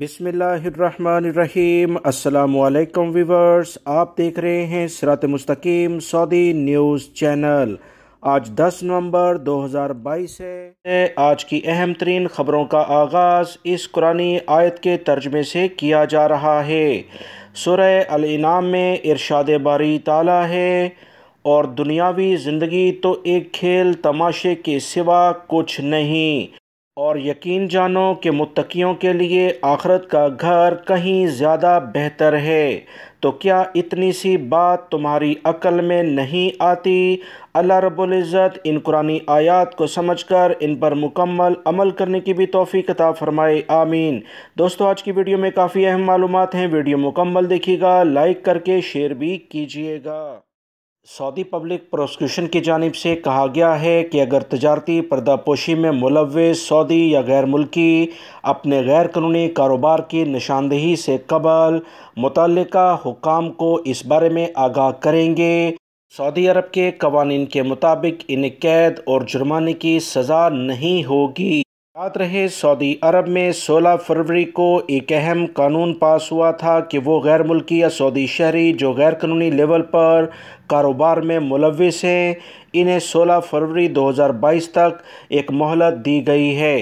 बिसमीम अल्लाम वीवर्स आप देख रहे हैं सरात मुस्तकीम सऊदी न्यूज़ चैनल आज 10 नवंबर 2022 है आज की अहम तरीन ख़बरों का आगाज़ इस कुरानी आयत के तर्जमे से किया जा रहा है सुर अलाम में इरशाद बारी ताला है और दुनियावी ज़िंदगी तो एक खेल तमाशे के सिवा कुछ नहीं और यकीन जानो कि मुतकीयों के लिए आखरत का घर कहीं ज़्यादा बेहतर है तो क्या इतनी सी बात तुम्हारी अकल में नहीं आती अल्लाह रबुल्ज़त इन कुरानी आयात को समझकर इन पर मुकम्मल अमल करने की भी तोफ़ी कता फ़रमाए आमीन दोस्तों आज की वीडियो में काफ़ी अहम मालूम हैं वीडियो मुकम्मल देखिएगा लाइक करके शेयर भी कीजिएगा सऊदी पब्लिक प्रोसिक्यूशन की जानब से कहा गया है कि अगर तजारती पर्दापोशी में मुलव सऊदी या गैर मुल्की अपने गैर कानूनी कारोबार की निशानदेही से कबल मुतल हुकाम को इस बारे में आगाह करेंगे सऊदी अरब के कवानीन के मुताबिक इन्हें कैद और जुर्माने की सज़ा नहीं होगी याद रहे सऊदी अरब में 16 फरवरी को एक अहम कानून पास हुआ था कि वो गैर मुल्की या सऊदी शहरी जो गैर कानूनी लेवल पर कारोबार में मुलविस हैं इन्हें 16 फरवरी 2022 तक एक मोहलत दी गई है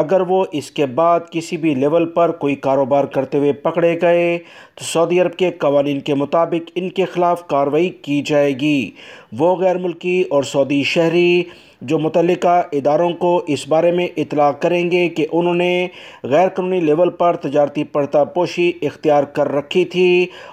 अगर वो इसके बाद किसी भी लेवल पर कोई कारोबार करते हुए पकड़े गए तो सऊदी अरब के कवानीन के मुताबिक इनके ख़िलाफ़ कार्रवाई की जाएगी वो गैर मुल्की और सऊदी शहरी जो मुतल इदारों को इस बारे में इतला करेंगे कि उन्होंने गैर कानूनी लेवल पर तजारती पर्दा पोशी इख्तियार कर रखी थी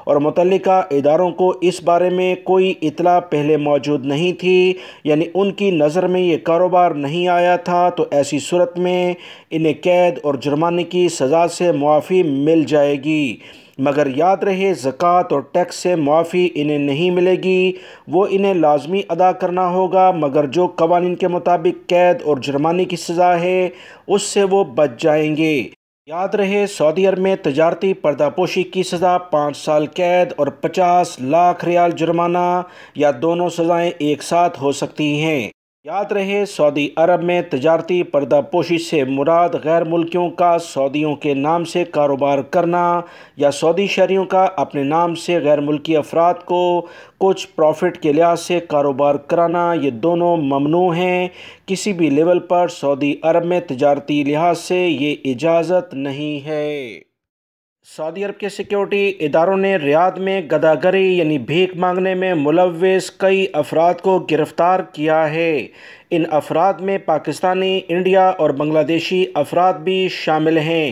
और मुतल इदारों को इस बारे में कोई इतला पहले मौजूद नहीं थी यानी उनकी नज़र में ये कारोबार नहीं आया था तो ऐसी सूरत में इन्हें कैद और जुर्माने की सज़ा से मुआफ़ी मिल जाएगी मगर याद रहे ज़क़़त और टैक्स से मुआफ़ी इन्हें नहीं मिलेगी वो इन्हें लाजमी अदा करना होगा मगर जो कवानीन के मुताबिक कैद और जुर्माने की सज़ा है उससे वो बच जाएंगे याद रहे सऊदी अरब में तजारती पर्दापोशी की सज़ा पाँच साल कैद और पचास लाख रियाल जुर्माना या दोनों सज़ाएं एक साथ हो सकती हैं याद रहे सऊदी अरब में तजारती पर्दापोशी से मुराद गैर मुल्कियों का सऊदियों के नाम से कारोबार करना या सऊदी शहरीों का अपने नाम से गैर मुल्की अफराद को कुछ प्रॉफिट के लिहाज से कारोबार कराना ये दोनों ममनू हैं किसी भी लेवल पर सऊदी अरब में तजारती लिहाज से ये इजाज़त नहीं है सऊदी अरब के सिक्योरिटी इदारों ने रियाद में गदागरी यानी भीख मांगने में मुलवस कई अफराद को गिरफ्तार किया है इन अफराद में पाकिस्तानी इंडिया और बांग्लादेशी अफराद भी शामिल हैं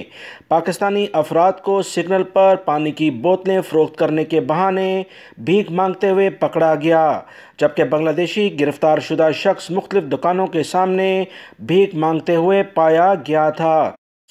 पाकिस्तानी अफराद को सिग्नल पर पानी की बोतलें फ़रोख्त करने के बहाने भीख मांगते हुए पकड़ा गया जबकि बांग्लादेशी गिरफ़्तार शुदा शख्स मुख्तलिफ़ दुकानों के सामने भीख मांगते हुए पाया गया था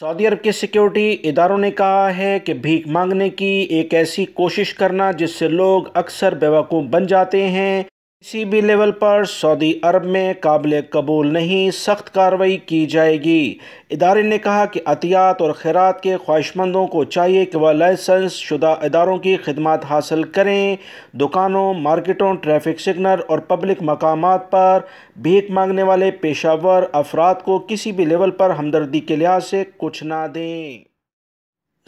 सऊदी अरब के सिक्योरिटी इदारों ने कहा है कि भीख मांगने की एक ऐसी कोशिश करना जिससे लोग अक्सर बेवकूफ़ बन जाते हैं किसी भी लेवल पर सऊदी अरब में काबिल कबूल नहीं सख्त कार्रवाई की जाएगी इदारे ने कहा कि अतियात और खैरात के ख्वाहिशमंदों को चाहिए कि वह लाइसेंस शुदा इदारों की खदमात हासिल करें दुकानों मार्केटों ट्रैफिक सिग्नल और पब्लिक मकाम पर भीख मांगने वाले पेशावर अफराद को किसी भी लेवल पर हमदर्दी के लिहाज से कुछ ना दें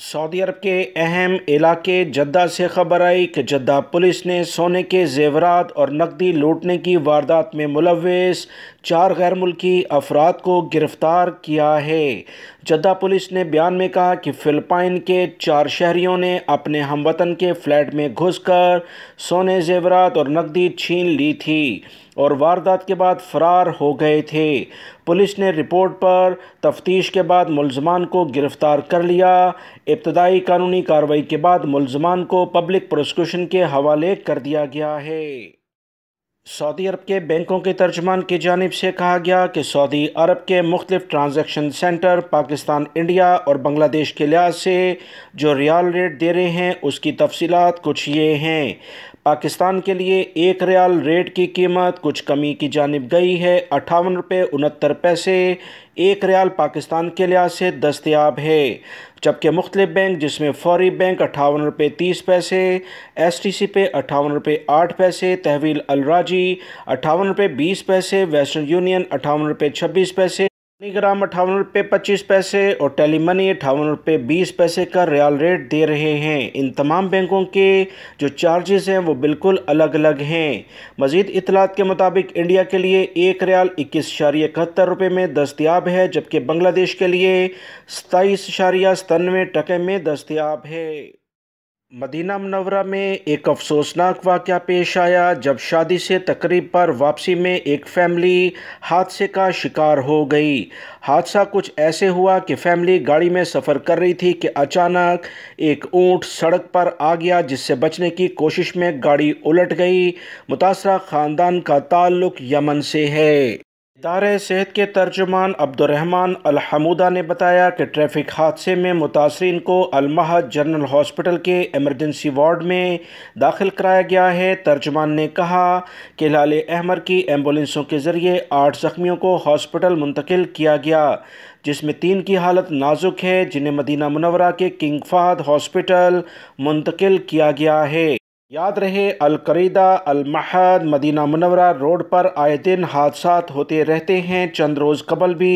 सऊदी अरब के अहम इलाके जद्दा से खबर आई कि जद्दा पुलिस ने सोने के जेवरात और नकदी लूटने की वारदात में मुलविस चार गैर मुल्की अफराद को गिरफ्तार किया है जद्दा पुलिस ने बयान में कहा कि फिलिपाइन के चार शहरियों ने अपने हमवतन के फ्लैट में घुसकर सोने जेवरात और नकदी छीन ली थी और वारदात के बाद फ़रार हो गए थे पुलिस ने रिपोर्ट पर तफ्तीश के बाद मुलजमान को गिरफ़्तार कर लिया इब्तदाई कानूनी कार्रवाई के बाद मुलजमान को पब्लिक प्रोसिक्यूशन के हवाले कर दिया गया है सऊदी अरब के बैंकों के तर्जमान की जानब से कहा गया कि सऊदी अरब के मुख्तफ ट्रांजेक्शन सेंटर पाकिस्तान इंडिया और बांग्लादेश के लिहाज से जो रियाल रेट दे रहे हैं उसकी तफसीत कुछ ये हैं पाकिस्तान के लिए एक रियाल रेट की कीमत कुछ कमी की जानब गई है अट्ठावन रुपये उनहत्तर पैसे एक रियाल पाकिस्तान के लिहाज से दस्तियाब है जबकि मुख्तलिफ बैंक जिसमें फौरी बैंक अट्ठावन रुपये तीस पैसे एस टी सी पे अट्ठावन रुपये आठ पैसे तहवील अलराजी अट्ठावन रुपये बीस पैसे वेस्टर्न यूनियन अट्ठावन रुपये छब्बीस पैसे ग्राम अठावन रुपये पच्चीस पैसे और टेली मनी अठावन रुपये बीस पैसे का रियाल रेट दे रहे हैं इन तमाम बैंकों के जो चार्जेस हैं वो बिल्कुल अलग अलग हैं मजीद इतलात के मुताबिक इंडिया के लिए एक रियाल इक्कीस इशारी इकहत्तर रुपये में दस्तियाब है जबकि बांग्लादेश के लिए सताईस इशारिया सतानवे टके में दस्तियाब है मदीना मनवरा में एक अफसोसनाक वाक़ पेश आया जब शादी से तकरीब पर वापसी में एक फैमिली हादसे का शिकार हो गई हादसा कुछ ऐसे हुआ कि फैमिली गाड़ी में सफ़र कर रही थी कि अचानक एक ऊँट सड़क पर आ गया जिससे बचने की कोशिश में गाड़ी उलट गई मुतासर ख़ानदान का ताल्लुक़ यमन से है इदार सेहत के तर्जुमान अब्दुलरहमान अलहमूदा ने बताया कि ट्रैफिक हादसे में मुतासरीन को अलमह जनरल हॉस्पिटल के एमरजेंसी वार्ड में दाखिल कराया गया है तर्जुमान ने कहा कि लाल अहमर की एम्बुलेंसों के ज़रिए आठ ज़ख्मियों को हॉस्पिटल मुंतकिल किया गया जिसमें तीन की हालत नाजुक है जिन्हें मदीना मुनवरा के किंग फहद हॉस्पिटल मुंतकिल किया गया है याद रहे अलकरीदा अलमहद मदीना मुनवरा रोड पर आए दिन हादसा होते रहते हैं चंद रोज़ कबल भी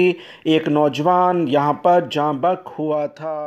एक नौजवान यहाँ पर जाँ बक हुआ था